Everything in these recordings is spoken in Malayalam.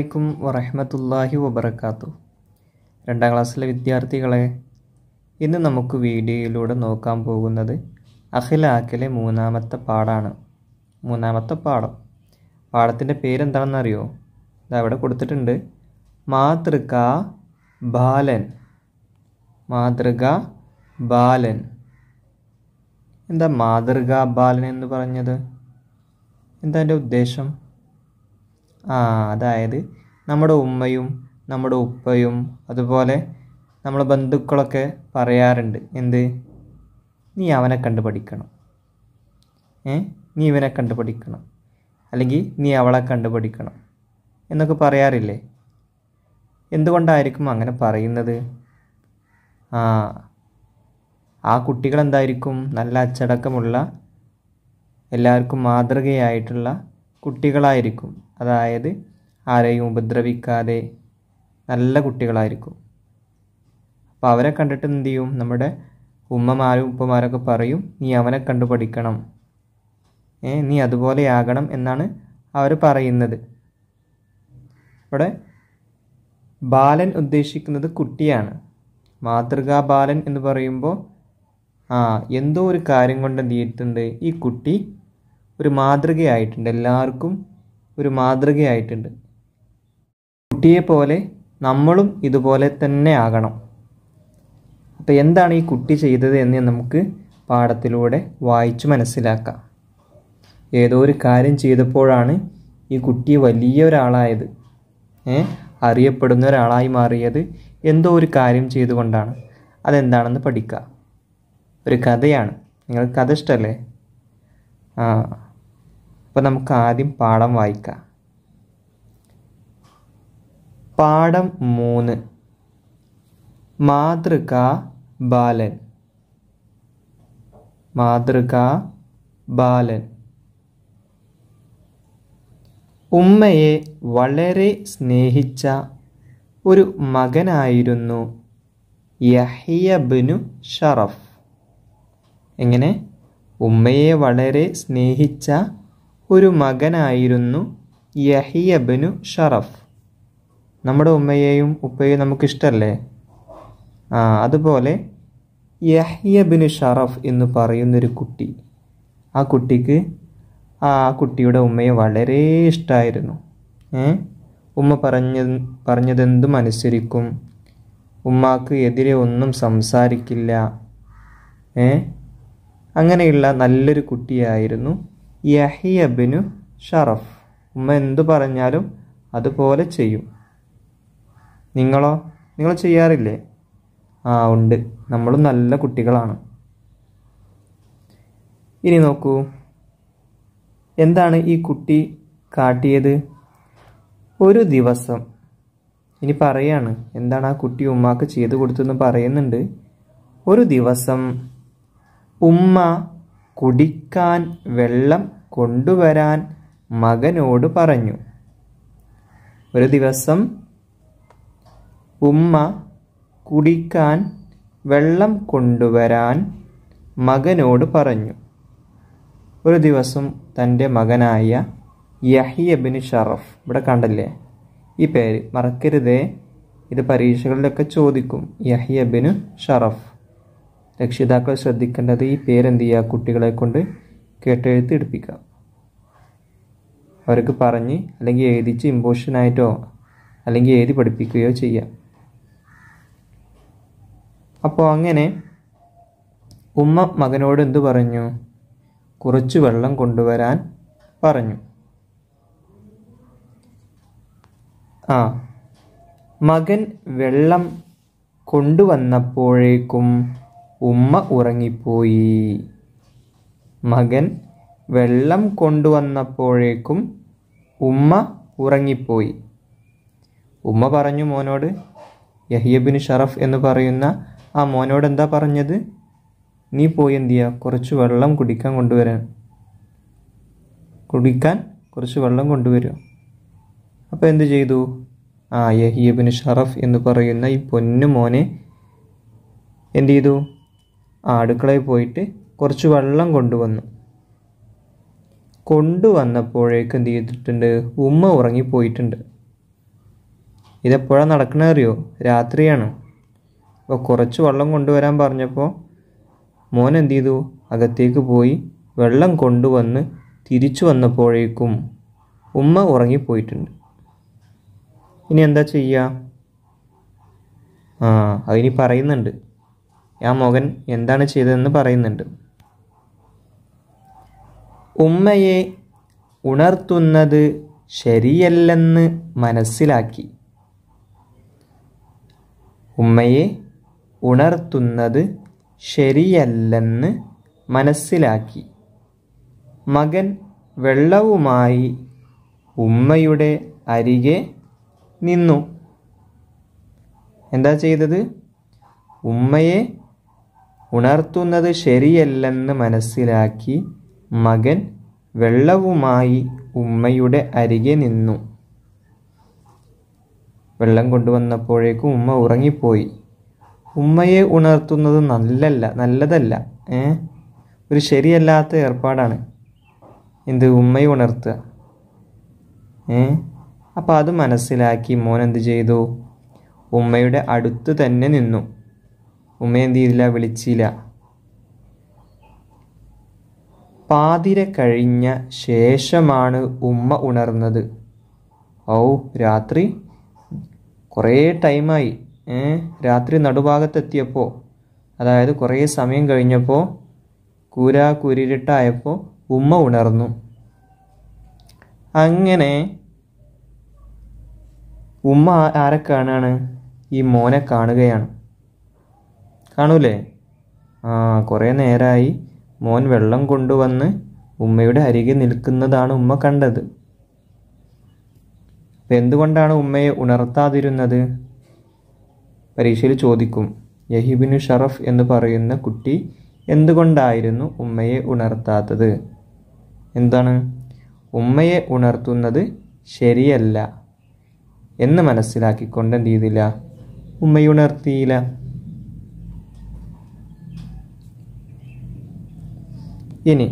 അലൈക്കും വറഹമത്തല്ലാഹി വബർക്കാത്തു രണ്ടാം ക്ലാസ്സിലെ വിദ്യാർത്ഥികളെ ഇന്ന് നമുക്ക് വീഡിയോയിലൂടെ നോക്കാൻ പോകുന്നത് അഖിലാക്കിലെ മൂന്നാമത്തെ പാടാണ് മൂന്നാമത്തെ പാഠം പാഠത്തിൻ്റെ പേരെന്താണെന്നറിയോ അതവിടെ കൊടുത്തിട്ടുണ്ട് മാതൃക ബാലൻ മാതൃക ബാലൻ എന്താ മാതൃക ബാലൻ എന്ന് പറഞ്ഞത് എന്താ എൻ്റെ ഉദ്ദേശം അതായത് നമ്മുടെ ഉമ്മയും നമ്മുടെ ഉപ്പയും അതുപോലെ നമ്മളെ ബന്ധുക്കളൊക്കെ പറയാറുണ്ട് എന്ത് നീ അവനെ കണ്ട് പഠിക്കണം ഏ നീ ഇവനെ കണ്ട് പഠിക്കണം അല്ലെങ്കിൽ നീ അവളെ കണ്ട് പഠിക്കണം എന്നൊക്കെ പറയാറില്ലേ എന്തുകൊണ്ടായിരിക്കും അങ്ങനെ പറയുന്നത് ആ ആ കുട്ടികളെന്തായിരിക്കും നല്ല അച്ചടക്കമുള്ള എല്ലാവർക്കും മാതൃകയായിട്ടുള്ള കുട്ടികളായിരിക്കും അതായത് ആരെയും ഉപദ്രവിക്കാതെ നല്ല കുട്ടികളായിരിക്കും അപ്പോൾ അവരെ കണ്ടിട്ട് എന്ത് ചെയ്യും നമ്മുടെ ഉമ്മമാരും ഉപ്പമാരൊക്കെ പറയും നീ അവനെ കണ്ടു പഠിക്കണം ഏ നീ അതുപോലെയാകണം എന്നാണ് അവർ പറയുന്നത് ഇവിടെ ബാലൻ ഉദ്ദേശിക്കുന്നത് കുട്ടിയാണ് മാതൃകാ ബാലൻ എന്ന് പറയുമ്പോൾ ആ എന്തോ ഒരു കാര്യം കൊണ്ട് എന്ത് ചെയ്തിട്ടുണ്ട് ഈ കുട്ടി ഒരു മാതൃകയായിട്ടുണ്ട് എല്ലാവർക്കും ഒരു മാതൃകയായിട്ടുണ്ട് കുട്ടിയെപ്പോലെ നമ്മളും ഇതുപോലെ തന്നെ ആകണം അപ്പോൾ എന്താണ് ഈ കുട്ടി ചെയ്തത് എന്ന് നമുക്ക് പാഠത്തിലൂടെ വായിച്ചു മനസ്സിലാക്കാം ഏതോ ഒരു കാര്യം ചെയ്തപ്പോഴാണ് ഈ കുട്ടി വലിയ ഒരാളായത് ഏ അറിയപ്പെടുന്ന ഒരാളായി മാറിയത് എന്തോ ഒരു കാര്യം ചെയ്തുകൊണ്ടാണ് അതെന്താണെന്ന് പഠിക്കുക ഒരു കഥയാണ് നിങ്ങൾ കഥ ഇഷ്ടമല്ലേ ആ അപ്പോൾ നമുക്ക് ആദ്യം പാഠം വായിക്കാം പാഠം മൂന്ന് മാതൃക ബാലൻ മാതൃക ബാലൻ ഉമ്മയെ വളരെ സ്നേഹിച്ച ഒരു മകനായിരുന്നു യഹിയബിനു ഷറഫ് എങ്ങനെ ഉമ്മയെ വളരെ സ്നേഹിച്ച ഒരു മകനായിരുന്നു യഹിയബനു ഷറഫ് നമ്മുടെ ഉമ്മയെയും ഉപ്പയെയും നമുക്കിഷ്ടമല്ലേ ആ അതുപോലെ യഹിയബിന് ഷറഫ് എന്ന് പറയുന്നൊരു കുട്ടി ആ കുട്ടിക്ക് ആ കുട്ടിയുടെ ഉമ്മയെ വളരെ ഇഷ്ടമായിരുന്നു ഏ ഉമ്മ പറഞ്ഞ പറഞ്ഞതെന്തും അനുസരിക്കും ഉമ്മാക്ക് എതിരെ ഒന്നും സംസാരിക്കില്ല ഏ അങ്ങനെയുള്ള നല്ലൊരു കുട്ടിയായിരുന്നു യഹിയബിനു ഷറഫ് ഉമ്മ എന്തു പറഞ്ഞാലും അതുപോലെ ചെയ്യും നിങ്ങളോ നിങ്ങൾ ചെയ്യാറില്ലേ ആ ഉണ്ട് നമ്മളും നല്ല കുട്ടികളാണ് ഇനി നോക്കൂ എന്താണ് ഈ കുട്ടി കാട്ടിയത് ഒരു ദിവസം ഇനി പറയാണ് എന്താണ് ആ കുട്ടി ഉമ്മാക്ക് ചെയ്തു കൊടുത്തെന്ന് പറയുന്നുണ്ട് ഒരു ദിവസം ഉമ്മ കുടിക്കാൻ വെള്ളം കൊണ്ടുവരാൻ മകനോട് പറഞ്ഞു ഒരു ദിവസം ഉമ്മ കുടിക്കാൻ വെള്ളം കൊണ്ടുവരാൻ മകനോട് പറഞ്ഞു ഒരു ദിവസം തൻ്റെ മകനായ യഹിയബിൻ ഷറഫ് ഇവിടെ കണ്ടല്ലേ ഈ പേര് മറക്കരുതേ ഇത് പരീക്ഷകളിലൊക്കെ ചോദിക്കും യഹിയബിന് ഷറഫ് രക്ഷിതാക്കൾ ശ്രദ്ധിക്കേണ്ടത് ഈ പേരെന്ത് ചെയ്യുക കുട്ടികളെ കൊണ്ട് കേട്ടെഴുത്ത് എടുപ്പിക്കാം അവർക്ക് പറഞ്ഞ് അല്ലെങ്കിൽ എഴുതിച്ച് ഇമ്പോഷനായിട്ടോ അല്ലെങ്കിൽ എഴുതി പഠിപ്പിക്കുകയോ ചെയ്യാം അപ്പോൾ അങ്ങനെ ഉമ്മ മകനോട് എന്തു പറഞ്ഞു കുറച്ച് വെള്ളം കൊണ്ടുവരാൻ പറഞ്ഞു ആ മകൻ വെള്ളം കൊണ്ടുവന്നപ്പോഴേക്കും ഉമ്മ ഉറങ്ങിപ്പോയി മകൻ വെള്ളം കൊണ്ടുവന്നപ്പോഴേക്കും ഉമ്മ ഉറങ്ങിപ്പോയി ഉമ്മ പറഞ്ഞു മോനോട് യഹിയബിന് ഷറഫ് എന്ന് പറയുന്ന ആ മോനോട് എന്താ പറഞ്ഞത് നീ പോയി എന്തു ചെയ്യുക കുറച്ച് വെള്ളം കുടിക്കാൻ കൊണ്ടുവരാൻ കുടിക്കാൻ കുറച്ച് വെള്ളം കൊണ്ടുവരും അപ്പോൾ എന്ത് ചെയ്തു ആ യഹിയബിന് ഷറഫ് എന്ന് പറയുന്ന ഈ പൊന്നു മോനെ എന്തു ചെയ്തു ആ അടുക്കളയിൽ പോയിട്ട് കുറച്ച് വെള്ളം കൊണ്ടുവന്നു കൊണ്ടുവന്നപ്പോഴേക്കും എന്ത് ചെയ്തിട്ടുണ്ട് ഉമ്മ ഉറങ്ങിപ്പോയിട്ടുണ്ട് ഇതെപ്പോഴാണ് നടക്കണറിയോ രാത്രിയാണ് അപ്പോൾ കുറച്ച് വെള്ളം കൊണ്ടുവരാൻ പറഞ്ഞപ്പോൾ മോൻ എന്ത് ചെയ്തു അകത്തേക്ക് പോയി വെള്ളം കൊണ്ടുവന്ന് തിരിച്ചു വന്നപ്പോഴേക്കും ഉമ്മ ഉറങ്ങിപ്പോയിട്ടുണ്ട് ഇനി എന്താ ചെയ്യുക ആ അതിനി പറയുന്നുണ്ട് ആ മകൻ എന്താണ് ചെയ്തതെന്ന് പറയുന്നുണ്ട് ഉമ്മയെ ഉണർത്തുന്നത് ശരിയല്ലെന്ന് മനസ്സിലാക്കി ഉമ്മയെ ഉണർത്തുന്നത് ശരിയല്ലെന്ന് മനസ്സിലാക്കി മകൻ വെള്ളവുമായി ഉമ്മയുടെ അരികെ നിന്നു എന്താ ചെയ്തത് ഉമ്മയെ ഉണർത്തുന്നത് ശരിയല്ലെന്ന് മനസ്സിലാക്കി മകൻ വെള്ളവുമായി ഉമ്മയുടെ അരികെ നിന്നു വെള്ളം കൊണ്ടുവന്നപ്പോഴേക്കും ഉമ്മ ഉറങ്ങിപ്പോയി ഉമ്മയെ ഉണർത്തുന്നത് നല്ലല്ല നല്ലതല്ല ഏ ഒരു ശരിയല്ലാത്ത ഏർപ്പാടാണ് എന്ത് ഉമ്മയെ ഉണർത്തുക ഏ അപ്പോൾ അത് മനസ്സിലാക്കി മോൻ എന്ത് ചെയ്തു ഉമ്മയുടെ അടുത്ത് തന്നെ നിന്നു ഉമ്മ എന്ത് ചെയ്തില്ല വിളിച്ചില്ല പാതിര കഴിഞ്ഞ ശേഷമാണ് ഉമ്മ ഉണർന്നത് ഔ രാത്രി കുറേ ടൈമായി രാത്രി നടുഭാഗത്തെത്തിയപ്പോൾ അതായത് കുറേ സമയം കഴിഞ്ഞപ്പോൾ കൂരാ കുരിട്ടായപ്പോൾ ഉമ്മ ഉണർന്നു അങ്ങനെ ഉമ്മ ആരെ കാണുകയാണ് ഈ മോനെ കാണുകയാണ് കാണൂലേ ആ കുറേ നേരമായി മോൻ വെള്ളം കൊണ്ടുവന്ന് ഉമ്മയുടെ അരികെ നിൽക്കുന്നതാണ് ഉമ്മ കണ്ടത് എന്തുകൊണ്ടാണ് ഉമ്മയെ ഉണർത്താതിരുന്നത് പരീക്ഷയിൽ ചോദിക്കും യഹിബിനു ഷറഫ് എന്ന് പറയുന്ന കുട്ടി എന്തുകൊണ്ടായിരുന്നു ഉമ്മയെ ഉണർത്താത്തത് എന്താണ് ഉമ്മയെ ഉണർത്തുന്നത് ശരിയല്ല എന്ന് മനസ്സിലാക്കിക്കൊണ്ട് എന്ത് ചെയ്തില്ല ഉമ്മയെ ഉണർത്തിയില്ല ഇനി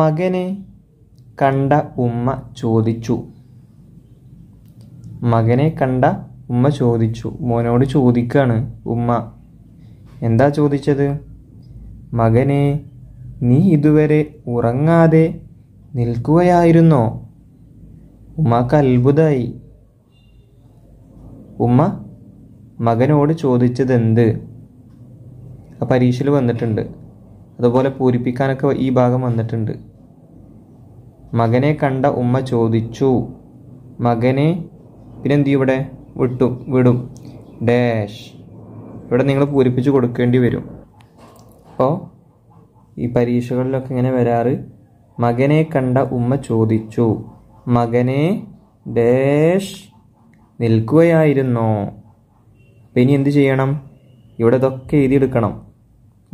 മകനെ കണ്ട ഉമ്മ ചോദിച്ചു മകനെ കണ്ട ഉമ്മ ചോദിച്ചു മോനോട് ചോദിക്കാണ് ഉമ്മ എന്താ ചോദിച്ചത് മകനെ നീ ഇതുവരെ ഉറങ്ങാതെ നിൽക്കുകയായിരുന്നോ ഉമ്മക്ക് അത്ഭുതമായി ഉമ്മ മകനോട് ചോദിച്ചത് എന്ത് പരീക്ഷയിൽ വന്നിട്ടുണ്ട് അതുപോലെ പൂരിപ്പിക്കാനൊക്കെ ഈ ഭാഗം വന്നിട്ടുണ്ട് മകനെ കണ്ട ഉമ്മ ചോദിച്ചു മകനെ പിന്നെന്ത് ഇവിടെ വിട്ടു വിടും ഡാഷ് ഇവിടെ നിങ്ങൾ പൂരിപ്പിച്ച് കൊടുക്കേണ്ടി വരും അപ്പോൾ ഈ പരീക്ഷകളിലൊക്കെ ഇങ്ങനെ വരാറ് മകനെ കണ്ട ഉമ്മ ചോദിച്ചു മകനെ ഡാഷ് നിൽക്കുകയായിരുന്നോ അപ്പം ഇനി എന്ത് ചെയ്യണം ഇവിടെ ഇതൊക്കെ എഴുതിയെടുക്കണം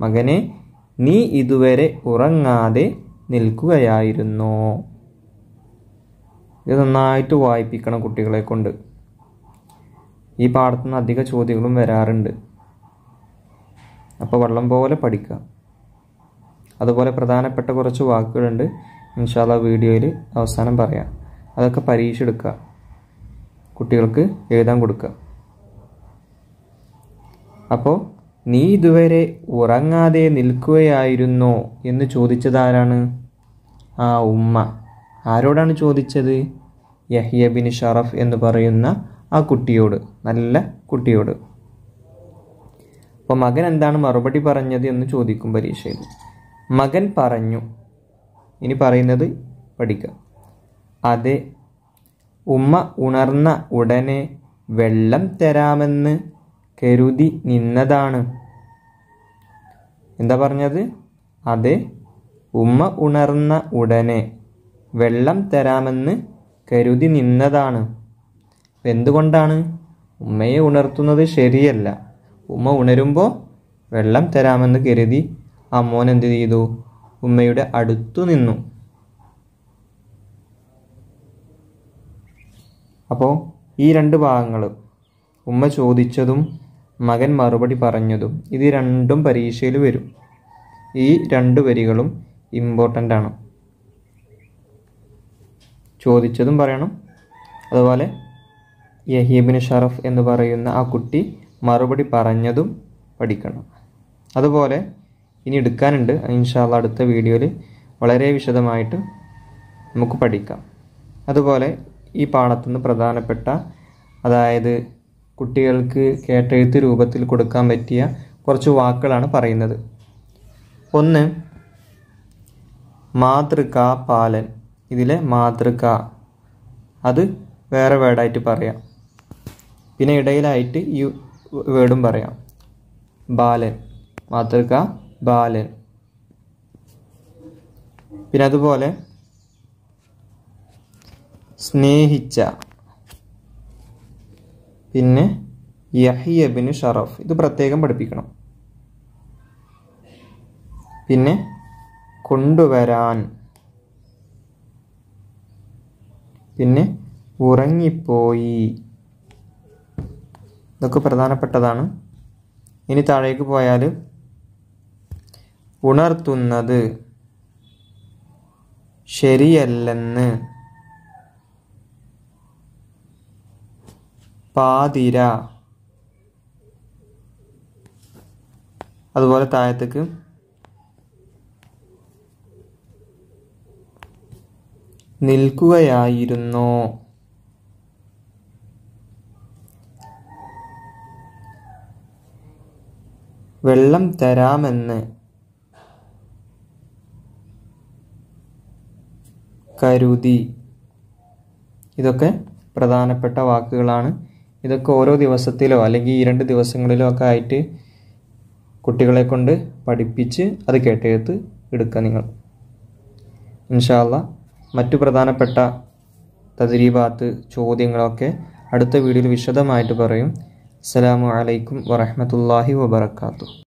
മകനെ നീ ഇതുവരെ ഉറങ്ങാതെ നിൽക്കുകയായിരുന്നു ഇത് നന്നായിട്ട് വായിപ്പിക്കണം കുട്ടികളെ കൊണ്ട് ഈ പാഠത്തു നിന്ന് അധിക ചോദ്യങ്ങളും വരാറുണ്ട് അപ്പോൾ വള്ളം പോലെ പഠിക്കുക അതുപോലെ പ്രധാനപ്പെട്ട കുറച്ച് വാക്കുകളുണ്ട് ഇൻഷാല്ല വീഡിയോയിൽ അവസാനം പറയാം അതൊക്കെ പരീക്ഷ എടുക്കുക കുട്ടികൾക്ക് എഴുതാൻ കൊടുക്കുക അപ്പോൾ നീ ഇതുവരെ ഉറങ്ങാതെ നിൽക്കുകയായിരുന്നോ എന്ന് ചോദിച്ചതാരാണ് ആ ഉമ്മ ആരോടാണ് ചോദിച്ചത് യഹ്യ ബിൻ ഷറഫ് എന്ന് പറയുന്ന ആ കുട്ടിയോട് നല്ല കുട്ടിയോട് അപ്പോൾ മകൻ എന്താണ് മറുപടി പറഞ്ഞത് എന്ന് ചോദിക്കും പരീക്ഷയിൽ മകൻ പറഞ്ഞു ഇനി പറയുന്നത് പഠിക്കുക അതെ ഉമ്മ ഉണർന്ന ഉടനെ വെള്ളം തരാമെന്ന് കരുതി നിന്നതാണ് എന്താ പറഞ്ഞത് അത് ഉമ്മ ഉണർന്ന ഉടനെ വെള്ളം തരാമെന്ന് കരുതി നിന്നതാണ് എന്തുകൊണ്ടാണ് ഉമ്മയെ ഉണർത്തുന്നത് ശരിയല്ല ഉമ്മ ഉണരുമ്പോൾ വെള്ളം തരാമെന്ന് കരുതി ആ മോൻ എന്ത് ചെയ്തു ഉമ്മയുടെ അടുത്തു നിന്നു അപ്പോൾ ഈ രണ്ട് ഭാഗങ്ങൾ ഉമ്മ ചോദിച്ചതും മകൻ മറുപടി പറഞ്ഞതും ഇത് രണ്ടും പരീക്ഷയിൽ വരും ഈ രണ്ട് വരികളും ഇമ്പോർട്ടൻ്റ് ആണ് ചോദിച്ചതും പറയണം അതുപോലെ യഹീബിന് ഷറഫ് എന്ന് പറയുന്ന ആ കുട്ടി മറുപടി പറഞ്ഞതും പഠിക്കണം അതുപോലെ ഇനി എടുക്കാനുണ്ട് ഇൻഷാല്ല അടുത്ത വീഡിയോയിൽ വളരെ വിശദമായിട്ട് നമുക്ക് പഠിക്കാം അതുപോലെ ഈ പാഠത്തുനിന്ന് പ്രധാനപ്പെട്ട അതായത് കുട്ടികൾക്ക് കേട്ടെഴുത്ത് രൂപത്തിൽ കൊടുക്കാൻ പറ്റിയ കുറച്ച് വാക്കുകളാണ് പറയുന്നത് ഒന്ന് മാതൃക പാലൻ ഇതിലെ മാതൃക അത് വേറെ വേർഡായിട്ട് പറയാം പിന്നെ ഇടയിലായിട്ട് ഈ വേർഡും പറയാം ബാലൻ മാതൃക ബാലൻ പിന്നെ അതുപോലെ സ്നേഹിച്ച പിന്നെ യഹിയബിന് ഷറഫ് ഇത് പ്രത്യേകം പഠിപ്പിക്കണം പിന്നെ കൊണ്ടുവരാൻ പിന്നെ ഉറങ്ങിപ്പോയി ഇതൊക്കെ പ്രധാനപ്പെട്ടതാണ് ഇനി താഴേക്ക് പോയാൽ ഉണർത്തുന്നത് ശരിയല്ലെന്ന് പാതിര അതുപോലെ താഴത്തേക്ക് നിൽക്കുകയായിരുന്നു വെള്ളം തരാമെന്ന് കരുതി ഇതൊക്കെ പ്രധാനപ്പെട്ട വാക്കുകളാണ് ഇതൊക്കെ ഓരോ ദിവസത്തിലോ അല്ലെങ്കിൽ ഈ രണ്ട് ദിവസങ്ങളിലോ ഒക്കെ ആയിട്ട് കുട്ടികളെ കൊണ്ട് പഠിപ്പിച്ച് അത് കേട്ടെടുത്ത് എടുക്കുക നിങ്ങൾ ഇൻഷാല്ല മറ്റു പ്രധാനപ്പെട്ട തദ്രീബാത്ത് ചോദ്യങ്ങളൊക്കെ അടുത്ത വീഡിയോയിൽ വിശദമായിട്ട് പറയും അസ്സാമലൈക്കും വറഹമത്തല്ലാഹി വബർക്കാത്തു